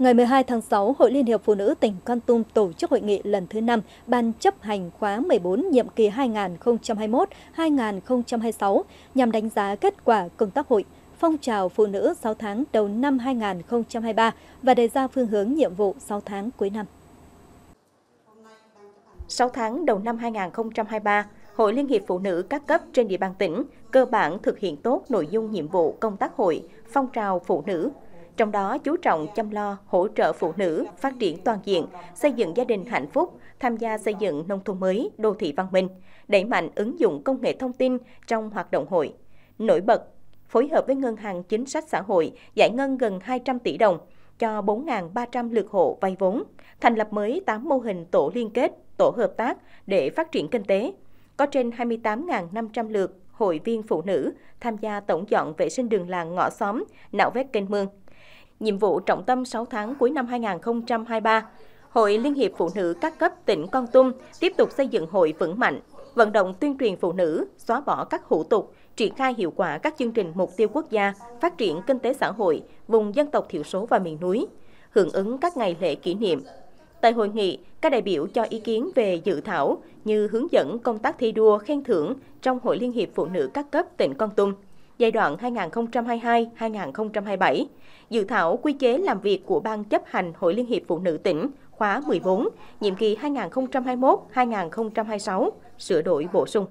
Ngày 12 tháng 6, Hội Liên hiệp Phụ nữ tỉnh Con Tum tổ chức hội nghị lần thứ 5 Ban chấp hành khóa 14 nhiệm kỳ 2021-2026 nhằm đánh giá kết quả công tác hội, phong trào phụ nữ 6 tháng đầu năm 2023 và đề ra phương hướng nhiệm vụ 6 tháng cuối năm. 6 tháng đầu năm 2023, Hội Liên hiệp Phụ nữ các cấp trên địa bàn tỉnh cơ bản thực hiện tốt nội dung nhiệm vụ công tác hội, phong trào phụ nữ, trong đó chú trọng chăm lo, hỗ trợ phụ nữ, phát triển toàn diện, xây dựng gia đình hạnh phúc, tham gia xây dựng nông thôn mới, đô thị văn minh, đẩy mạnh ứng dụng công nghệ thông tin trong hoạt động hội. Nổi bật, phối hợp với Ngân hàng Chính sách Xã hội giải ngân gần 200 tỷ đồng cho 4.300 lượt hộ vay vốn, thành lập mới 8 mô hình tổ liên kết, tổ hợp tác để phát triển kinh tế. Có trên 28.500 lượt hội viên phụ nữ tham gia tổng dọn vệ sinh đường làng ngõ xóm, nạo vét kênh mương nhiệm vụ trọng tâm 6 tháng cuối năm 2023. Hội Liên hiệp Phụ nữ các cấp tỉnh Con Tum tiếp tục xây dựng hội vững mạnh, vận động tuyên truyền phụ nữ, xóa bỏ các hủ tục, triển khai hiệu quả các chương trình mục tiêu quốc gia, phát triển kinh tế xã hội, vùng dân tộc thiểu số và miền núi, hưởng ứng các ngày lễ kỷ niệm. Tại hội nghị, các đại biểu cho ý kiến về dự thảo như hướng dẫn công tác thi đua khen thưởng trong Hội Liên hiệp Phụ nữ các cấp tỉnh Con Tum giai đoạn 2022-2027, dự thảo quy chế làm việc của Ban chấp hành Hội Liên hiệp Phụ nữ tỉnh khóa 14, nhiệm kỳ 2021-2026, sửa đổi bổ sung.